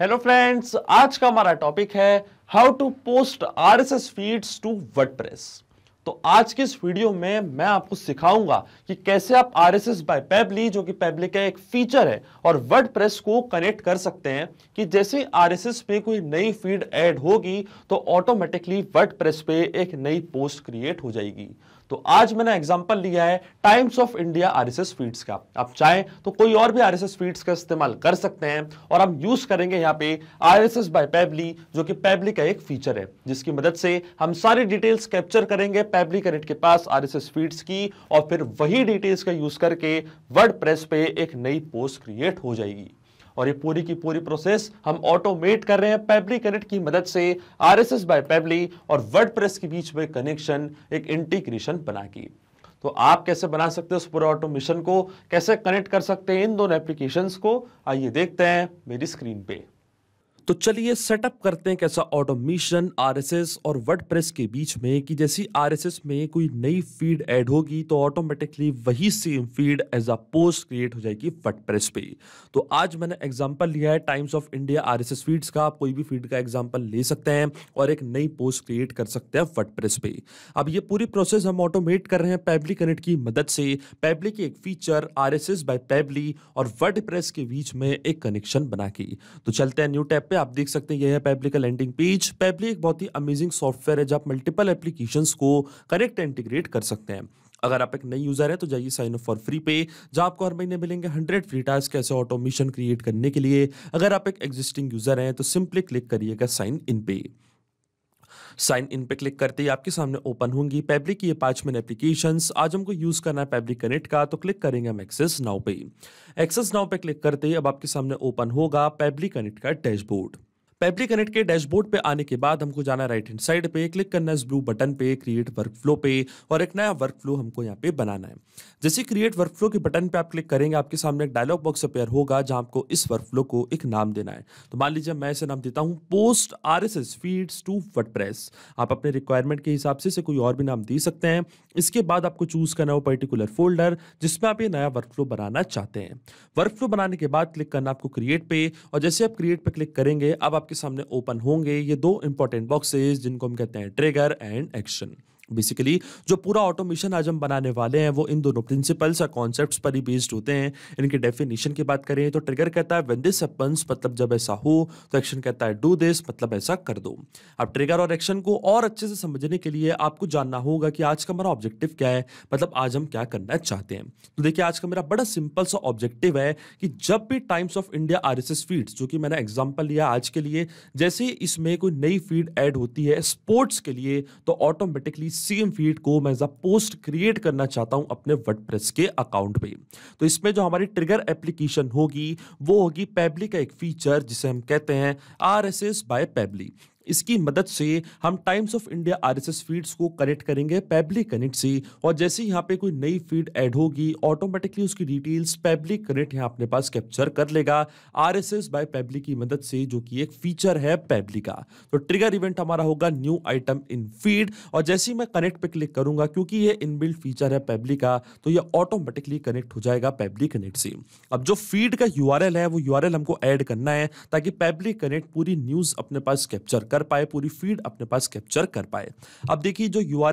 hello friends आज का हमारा टॉपिक है how to post RSS feeds to WordPress तो आज के इस वीडियो में मैं आपको सिखाऊंगा कि कैसे आप R S S by Pabbly जो कि पेबली का एक फीचर है और वर्ड प्रेस को कनेक्ट कर सकते हैं कि जैसे आर एस एस पे कोई नई फीड ऐड होगी तो ऑटोमेटिकली वर्ड प्रेस पे एक नई पोस्ट क्रिएट हो जाएगी तो आज मैंने एग्जाम्पल लिया है Times of India RSS feeds का आप चाहें तो कोई और भी आरएसएस फीड्स का इस्तेमाल कर सकते हैं और हम यूज करेंगे यहाँ पे आरएसएस बाय पेबली जो कि पेबली का एक फीचर है जिसकी मदद से हम सारी डिटेल्स कैप्चर करेंगे टैबली कनेक्ट के पास आरएसएस फीड्स की और फिर वही डिटेल्स का यूज करके वर्डप्रेस पे एक नई पोस्ट क्रिएट हो जाएगी और ये पूरी की पूरी प्रोसेस हम ऑटोमेट कर रहे हैं पैबली कनेक्ट की मदद से R S S by Pabbly और वर्डप्रेस के बीच में कनेक्शन एक इंटीग्रेशन बना के तो आप कैसे बना सकते हो उस पूरे ऑटोमेशन को कैसे कनेक्ट कर सकते हैं इन दोनों एप्लीकेशन को आइए देखते हैं मेरी स्क्रीन पे तो चलिए सेटअप करते हैं कैसा ऑटोमेशन आरएसएस और वर्डप्रेस के बीच में कि जैसे आरएसएस में कोई नई फीड ऐड होगी तो ऑटोमेटिकली वही same feed as a post create हो जाएगी वर्डप्रेस पे तो आज मैंने एग्जांपल लिया है Times of India RSS feeds का आप कोई भी फीड का एग्जाम्पल ले सकते हैं और एक नई पोस्ट क्रिएट कर सकते हैं प्रेस पे अब ये पूरी प्रोसेस हम ऑटोमेट कर रहे हैं पैबली कनेक्ट की मदद से पैबली की एक feature R S by Pabbly और प्रेस के बीच में एक कनेक्शन बना के तो चलते हैं न्यू टैप पे पे आप देख सकते हैं यह है पैपली का लैंडिंग पेज पैपली एक बहुत ही अमेजिंग सॉफ्टवेयर है जहाँ आप मल्टीपल एप्लीकेशंस को करेक्ट इंटीग्रेट कर सकते हैं अगर आप एक नई यूजर है तो जाइए साइन अप फॉर फ्री पे जहाँ आपको हर महीने मिलेंगे हंड्रेड फ्री टास्क ऐसे ऑटोमेशन क्रिएट करने के लिए अगर आप एक एग्जिस्टिंग यूजर हैं तो सिंपली क्लिक करिएगा साइन इन पे साइन इन पे क्लिक करते ही आपके सामने ओपन होंगी पैब्लिक की ये पांच मिनट एप्लीकेशन आज हमको यूज करना है पैब्लिक कनेक्ट का तो क्लिक करेंगे हम एक्सेस नाउ पे एक्सेस नाउ पे क्लिक करते ही अब आपके सामने ओपन होगा पैब्लिक कनेक्ट का डैशबोर्ड पेपली कनेक्ट के डैशबोर्ड पे आने के बाद हमको जाना राइट हैंड साइड पे क्लिक करना है इस ब्लू बटन पे क्रिएट वर्क फ्लो पे और एक नया वर्क फ्लो हमको यहाँ पे बनाना है जैसे क्रिएट वर्क फ्लो के बटन पे आप क्लिक करेंगे आपके सामने एक डायलॉग बॉक्स अपेयर होगा जहाँ आपको इस वर्क फ्लो को एक नाम देना है तो मान लीजिए मैं इसे नाम देता हूँ post R S S feeds to press आप अपने रिक्वायरमेंट के हिसाब से इसे कोई और भी नाम दे सकते हैं इसके बाद आपको चूज करना है वो पर्टिकुलर फोल्डर जिसमें आप ये नया वर्क फ्लो बनाना चाहते हैं वर्क फ्लो बनाने के बाद क्लिक करना आपको क्रिएट पे और जैसे आप क्रिएट पे क्लिक करेंगे अब आप आपके सामने ओपन होंगे ये दो इंपॉर्टेंट बॉक्सेस जिनको हम कहते हैं ट्रिगर एंड एक्शन बेसिकली जो पूरा ऑटोमेशन आज हम बनाने वाले हैं वो इन दोनों प्रिंसिपल्स और कॉन्सेप्ट्स पर ही बेस्ड होते हैं इनके डेफिनेशन की बात करें तो ट्रिगर कहता है वेन दिस अपन्स मतलब जब ऐसा हो तो एक्शन कहता है डू दिस मतलब ऐसा कर दो अब ट्रिगर और एक्शन को और अच्छे से समझने के लिए आपको जानना होगा कि आज का मेरा ऑब्जेक्टिव क्या है मतलब आज हम क्या करना चाहते हैं तो देखिए आज का मेरा बड़ा सिंपल सा ऑब्जेक्टिव है कि जब भी Times of India R S जो कि मैंने एग्जाम्पल लिया आज के लिए जैसे इसमें कोई नई फीड एड होती है स्पोर्ट्स के लिए तो ऑटोमेटिकली सेम फीड को मैं पोस्ट क्रिएट करना चाहता हूं अपने वर्डप्रेस के अकाउंट पे तो इसमें जो हमारी ट्रिगर एप्लीकेशन होगी वो होगी पेबली का एक फीचर जिसे हम कहते हैं R S S by Pabbly इसकी मदद से हम Times of India S feeds को कनेक्ट करेंगे पैबली कनेक्ट से और जैसे ही यहाँ पे कोई नई फीड ऐड होगी ऑटोमेटिकली उसकी डिटेल्स पैबली कनेक्ट यहाँ अपने पास कैप्चर कर लेगा R S S by Pabbly की मदद से जो कि एक फीचर है पैबली का तो ट्रिगर इवेंट हमारा होगा न्यू आइटम इन फीड और जैसे ही मैं कनेक्ट पे क्लिक करूंगा क्योंकि ये इनबिल्ट फीचर है पैबली का तो ये ऑटोमेटिकली कनेक्ट हो जाएगा पैबली कनेक्ट से अब जो फीड का यू है वो यू हमको ऐड करना है ताकि पैबली कनेक्ट पूरी न्यूज अपने पास कैप्चर कर कर पाए पूरी फीड अपने पास कैप्चर कर पाए अब देखिए जो यू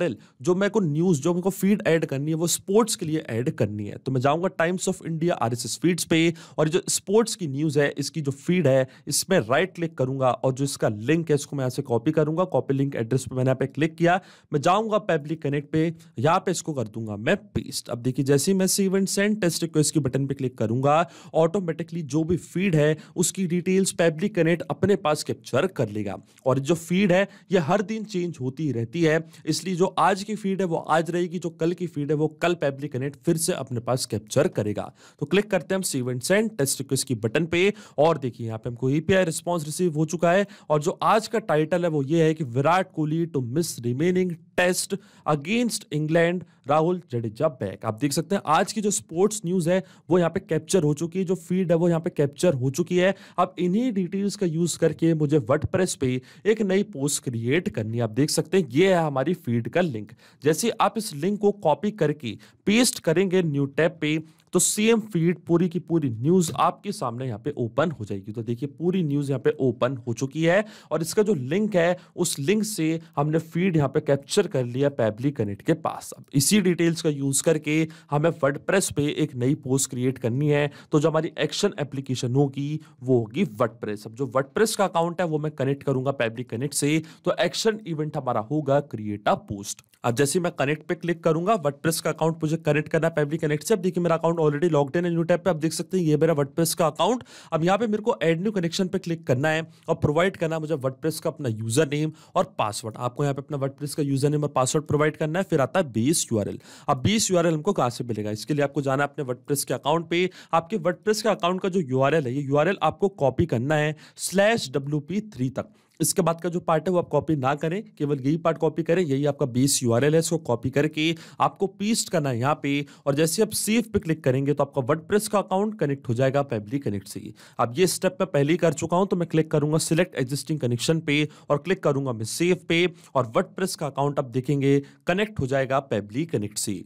जो मेरे को न्यूज़ जो मेरे को फीड ऐड करनी है वो स्पोर्ट्स के लिए ऐड करनी है तो मैं जाऊँगा Times of India R feeds पे और जो स्पोर्ट्स की न्यूज़ है इसकी जो फीड है इसमें राइट क्लिक करूंगा और जो इसका लिंक है इसको मैं यहाँ से कॉपी करूंगा कॉपी लिंक एड्रेस पर मैंने यहाँ पे क्लिक किया मैं जाऊंगा पब्लिक कनेक्ट पे यहाँ पे इसको कर दूंगा मैं पेस्ट अब देखिए जैसे ही मैं save and send test request के बटन पे क्लिक करूंगा ऑटोमेटिकली जो भी फीड है उसकी डिटेल्स पब्लिक कनेक्ट अपने पास कैप्चर कर लेगा और और जो फीड है ये हर दिन चेंज होती रहती है इसलिए जो आज की फीड है वो आज रहेगी जो कल की फीड है वो कल पेबली कनेक्ट फिर से अपने पास कैप्चर करेगा तो क्लिक करते हैं हम सीवन सेंड टेस्ट रिक्वेस्ट की बटन पे और देखिए यहाँ पे हमको ईपीआई रिस्पॉन्स रिसीव हो चुका है और जो आज का टाइटल है वो ये है कि Virat Kohli to miss remaining test against England Rahul Jadeja back आप देख सकते हैं आज की जो स्पोर्ट्स न्यूज है वो यहाँ पे कैप्चर हो चुकी है जो फीड है वो यहाँ पे कैप्चर हो चुकी है अब इन्हीं डिटेल्स का यूज करके मुझे वर्ड पे एक नई पोस्ट क्रिएट करनी आप देख सकते हैं ये है हमारी फीड का लिंक जैसे आप इस लिंक को कॉपी करके पेस्ट करेंगे न्यू टैब पे तो सेम फीड पूरी की पूरी न्यूज आपके सामने यहाँ पे ओपन हो जाएगी तो देखिए पूरी न्यूज यहाँ पे ओपन हो चुकी है और इसका जो लिंक है उस लिंक से हमने फीड यहाँ पे कैप्चर कर लिया पैबली कनेक्ट के पास अब इसी डिटेल्स का यूज करके हमें वर्ड पे एक नई पोस्ट क्रिएट करनी है तो जो हमारी एक्शन एप्लीकेशन होगी वो होगी वर्ड अब जो वर्ड का अकाउंट है वो मैं कनेक्ट करूंगा पैबली कनेक्ट से तो एक्शन इवेंट हमारा होगा क्रिएट अ पोस्ट अब जैसे मैं कनेक्ट पे क्लिक करूंगा वर्ड का अकाउंट मुझे कनेक्ट करना है पैबली कनेक्ट से अब देखिए मेरा account already log in new tab पे आप देख सकते हैं ये मेरा वर्डप्रेस का अकाउंट अब यहाँ पे मेरे को एड न्यू कनेक्शन पे क्लिक करना है और प्रोवाइड करना है मुझे वर्डप्रेस का अपना यूजर नेम और पासवर्ड आपको यहाँ पे अपना वर्डप्रेस का यूजर नेम और पासवर्ड प्रोवाइड करना है फिर आता है बेस यू अब बेस यू हमको कहाँ से मिलेगा इसके लिए आपको जाना है अपने वर्डप्रेस के अकाउंट पर आपके वर्डप्रेस के अकाउंट का जो यू है ये यू आपको कॉपी करना है स्लैश डब्ल्यू तक इसके बाद का जो पार्ट है वो आप कॉपी ना करें केवल यही पार्ट कॉपी करें यही आपका बेस यू है इसको कॉपी करके आपको पेस्ट करना है यहाँ पे और जैसे आप सेफ पे क्लिक करेंगे तो आपका वर्ड का अकाउंट कनेक्ट हो जाएगा फैमिली कनेक्ट से अब ये स्टेप मैं पहले ही कर चुका हूँ तो मैं क्लिक करूंगा सिलेक्ट एग्जिस्टिंग कनेक्शन पे और क्लिक करूंगा मैं सेफ पे और वर्ड का अकाउंट आप देखेंगे कनेक्ट हो जाएगा पेबली कनेक्ट से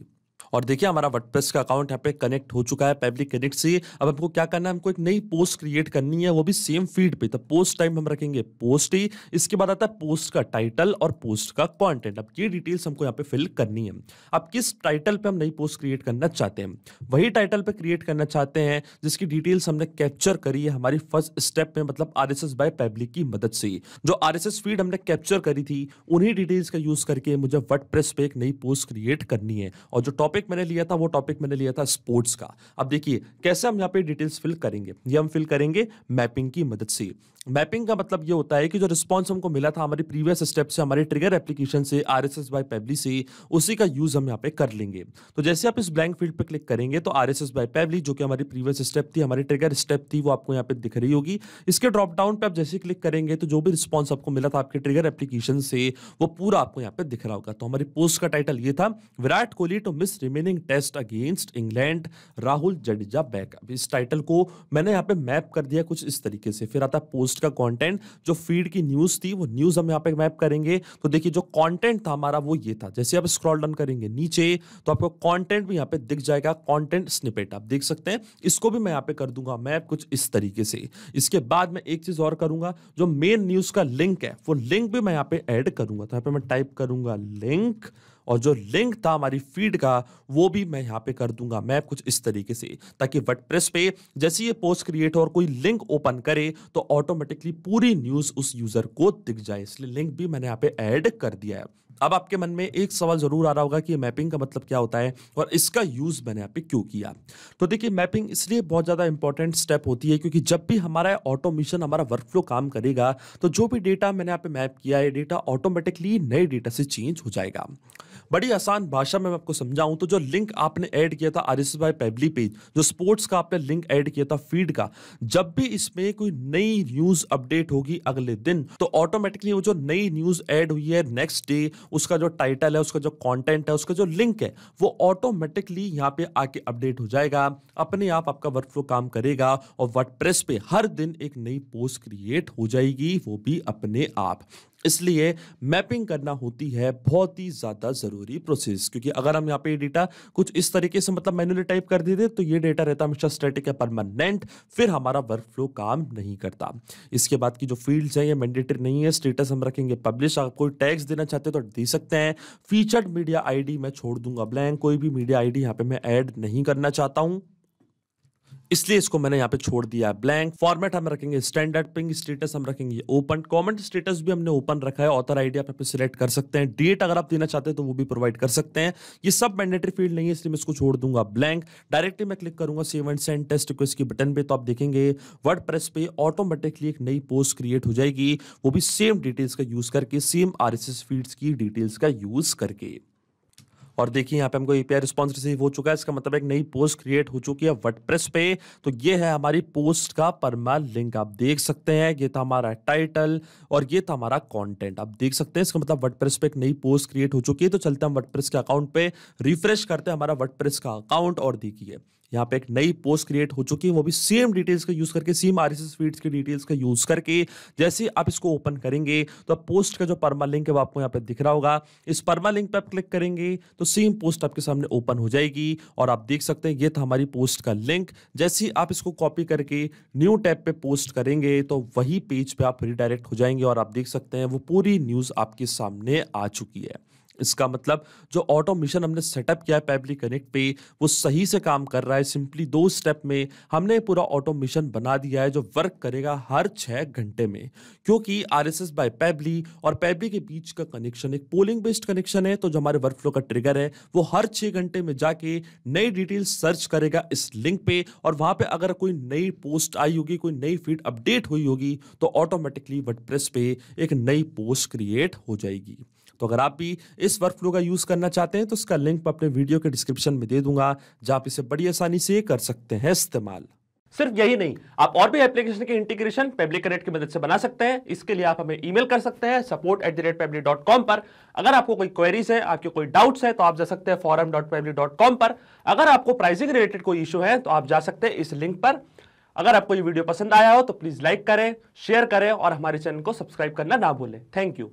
और देखिए हमारा वर्डप्रेस का अकाउंट यहाँ पे कनेक्ट हो चुका है पब्लिक कनेक्ट से अब हमको क्या करना है हमको एक नई पोस्ट क्रिएट करनी है वो भी सेम फीड पे तो पोस्ट टाइम हम रखेंगे पोस्ट ही इसके बाद आता है पोस्ट का टाइटल और पोस्ट का कॉन्टेंट अब ये डिटेल्स हमको यहाँ पे फिल करनी है अब किस टाइटल पर हम नई पोस्ट क्रिएट करना चाहते हैं वही टाइटल पर क्रिएट करना चाहते हैं जिसकी डिटेल्स हमने कैप्चर करी है हमारी फर्स्ट स्टेप में मतलब आर एस बाय पब्लिक की मदद से जो आर एस फीड हमने कैप्चर करी थी उन्हीं डिटेल्स का यूज करके मुझे वर्ड पे एक नई पोस्ट क्रिएट करनी है और जो टॉपिक टॉपिक मैंने लिया था वो टॉपिक मैंने लिया था स्पोर्ट्स का अब देखिए कैसे हम यहाँ पे डिटेल्स फिल करेंगे ये हम फिल करेंगे मैपिंग की मदद से मैपिंग का मतलब ये होता है कि जो रिस्पॉन्स हमको मिला था हमारे प्रीवियस स्टेप से हमारे ट्रिगर एप्लीकेशन से R S S by Pabbly से उसी का यूज हम यहाँ पे कर लेंगे तो जैसे आप इस ब्लैंक फील्ड पे क्लिक करेंगे तो R S S by Pabbly जो कि हमारी प्रीवियस स्टेप थी हमारी ट्रिगर स्टेप थी वो आपको यहाँ पे दिख रही होगी इसके ड्रॉप डाउन पर आप जैसे क्लिक करेंगे तो जो भी रिस्पॉन्स आपको मिला था आपके ट्रिगर एप्लीकेशन से वो पूरा आपको यहाँ पे दिख रहा होगा तो हमारी पोस्ट का टाइटल ये था Virat Kohli to miss remaining test against England Rahul Jadeja backup इस टाइटल को मैंने यहाँ पे मैप कर दिया कुछ इस तरीके से फिर आता पोस्ट का कंटेंट जो फीड की न्यूज़ थी वो न्यूज़ हम यहाँ पे मैप करेंगे तो देखिए जो कंटेंट था हमारा वो ये था जैसे आप स्क्रॉल डन करेंगे नीचे तो आपको कॉन्टेंट भी यहाँ पे दिख जाएगा कॉन्टेंट स्निपेट आप देख सकते हैं इसको भी मैं यहाँ पे कर दूंगा मैप कुछ इस तरीके से इसके बाद मैं एक चीज़ और करूंगा जो मेन न्यूज़ का लिंक है वो लिंक भी मैं यहाँ पे एड करूंगा तो यहाँ पे मैं टाइप करूंगा लिंक और जो लिंक था हमारी फीड का वो भी मैं यहाँ पे कर दूंगा मैं कुछ इस तरीके से ताकि वर्डप्रेस पे जैसे ये पोस्ट क्रिएट हो और कोई लिंक ओपन करे तो ऑटोमेटिकली पूरी न्यूज़ उस यूज़र को दिख जाए इसलिए लिंक भी मैंने यहाँ पे ऐड कर दिया है अब आपके मन में एक सवाल ज़रूर आ रहा होगा कि मैपिंग का मतलब क्या होता है और इसका यूज़ मैंने यहाँ पे क्यों किया तो देखिए मैपिंग इसलिए बहुत ज़्यादा इंपॉर्टेंट स्टेप होती है क्योंकि जब भी हमारा ऑटोमेशन हमारा वर्कफ्लो काम करेगा तो जो भी डेटा मैंने यहाँ पे मैप किया है डेटा ऑटोमेटिकली नए डेटा से चेंज हो जाएगा बड़ी आसान भाषा में मैं आपको समझाऊं तो जो लिंक आपने ऐड किया था आर एस पेबली पेज जो स्पोर्ट्स का आपने लिंक ऐड किया था फीड का जब भी इसमें कोई नई न्यूज़ अपडेट होगी अगले दिन तो ऑटोमेटिकली वो जो नई न्यूज़ ऐड हुई है नेक्स्ट डे उसका जो टाइटल है उसका जो कॉन्टेंट है उसका जो लिंक है वो ऑटोमेटिकली यहाँ पे आके अपडेट हो जाएगा अपने आप आपका वर्क फ्लो काम करेगा और वर्ड पे हर दिन एक नई पोस्ट क्रिएट हो जाएगी वो भी अपने आप इसलिए मैपिंग करना होती है बहुत ही ज़्यादा ज़रूरी प्रोसेस क्योंकि अगर हम यहाँ पे ये डेटा कुछ इस तरीके से मतलब मैनुअली टाइप कर देते तो ये डेटा रहता हमेशा स्टैटिक या परमानेंट फिर हमारा वर्क फ्लो काम नहीं करता इसके बाद की जो फील्ड्स हैं ये मैंडेटरी नहीं है स्टेटस हम रखेंगे पब्लिश आप कोई टैक्स देना चाहते हो तो दे सकते हैं फीचर्ड मीडिया आई मैं छोड़ दूंगा ब्लैंक कोई भी मीडिया डी यहाँ मैं ऐड नहीं करना चाहता हूँ इसलिए इसको मैंने यहाँ पे छोड़ दिया है ब्लैंक फॉर्मेट हम रखेंगे स्टैंडर्ड पिंग स्टेटस हम रखेंगे ओपन कमेंट स्टेटस भी हमने ओपन रखा है ऑथर आइडिया पे सिलेक्ट कर सकते हैं डेट अगर आप देना चाहते हैं तो वो भी प्रोवाइड कर सकते हैं ये सब मैंडेटरी फील्ड नहीं है इसलिए मैं इसको छोड़ दूंगा ब्लैंक डायरेक्टली मैं क्लिक करूंगा सेवन सेंड टेस्ट रिक्वेस्ट की बटन पे तो आप देखेंगे वर्ड प्रेस पे ऑटोमेटिकली एक नई पोस्ट क्रिएट हो जाएगी वो भी सेम डिटेल्स का यूज करके सेम आर फीड्स की डिटेल्स का यूज करके और देखिए यहाँ पे हमको एपीआई रिस्पॉन्स रिसीव हो चुका है इसका मतलब एक नई पोस्ट क्रिएट हो चुकी है वर्डप्रेस पे तो ये है हमारी पोस्ट का परमा लिंक आप देख सकते हैं ये था हमारा टाइटल और ये था हमारा कॉन्टेंट आप देख सकते हैं इसका मतलब वर्डप्रेस पे एक नई पोस्ट क्रिएट हो चुकी है तो चलते हम वर्डप्रेस के अकाउंट पे रिफ्रेश करते हैं हमारा वर्डप्रेस का अकाउंट और देखिए यहाँ पे एक नई पोस्ट क्रिएट हो चुकी है वो भी सेम डिटेल्स का यूज़ करके सेम आर एस फीड्स के डिटेल्स का यूज़ करके जैसे आप इसको ओपन करेंगे तो आप पोस्ट का जो परमा लिंक है वो आपको यहाँ पे दिख रहा होगा इस परमा लिंक पर आप क्लिक करेंगे तो सेम पोस्ट आपके सामने ओपन हो जाएगी और आप देख सकते हैं ये था हमारी पोस्ट का लिंक जैसे आप इसको कॉपी करके न्यू टैप पर पोस्ट करेंगे तो वही पेज पर पे आप रिडायरेक्ट हो जाएंगे और आप देख सकते हैं वो पूरी न्यूज़ आपके सामने आ चुकी है इसका मतलब जो ऑटो मिशन हमने सेटअप किया है पैबली कनेक्ट पे वो सही से काम कर रहा है सिंपली दो स्टेप में हमने पूरा ऑटो मिशन बना दिया है जो वर्क करेगा हर छः घंटे में क्योंकि R S S by Pabbly और पैबली के बीच का कनेक्शन एक पोलिंग बेस्ड कनेक्शन है तो जो हमारे वर्क फ्लो का ट्रिगर है वो हर छः घंटे में जाके नई डिटेल सर्च करेगा इस लिंक पे और वहाँ पे अगर कोई नई पोस्ट आई होगी कोई नई फीड अपडेट हुई होगी तो ऑटोमेटिकली वर्डप्रेस पे एक नई पोस्ट क्रिएट हो जाएगी तो अगर आप भी इस वर्क फ्लो का यूज़ करना चाहते हैं तो उसका लिंक मैं अपने वीडियो के डिस्क्रिप्शन में दे दूंगा जहां आप इसे बड़ी आसानी से कर सकते हैं इस्तेमाल सिर्फ यही नहीं आप और भी एप्लीकेशन के इंटीग्रेशन पेब्लिक कनेक्ट की मदद से बना सकते हैं इसके लिए आप हमें ईमेल कर सकते हैं support at the rate Pabbly dot com पर अगर आपको कोई क्वेरीज है आपके कोई डाउट्स है तो आप जा सकते हैं forum dot Pabbly dot com पर अगर आपको प्राइसिंग रिलेटेड कोई इशू है तो आप जा सकते हैं इस लिंक पर अगर आपको ये वीडियो पसंद आया हो तो प्लीज़ लाइक करें शेयर करें और हमारे चैनल को सब्सक्राइब करना ना भूलें थैंक यू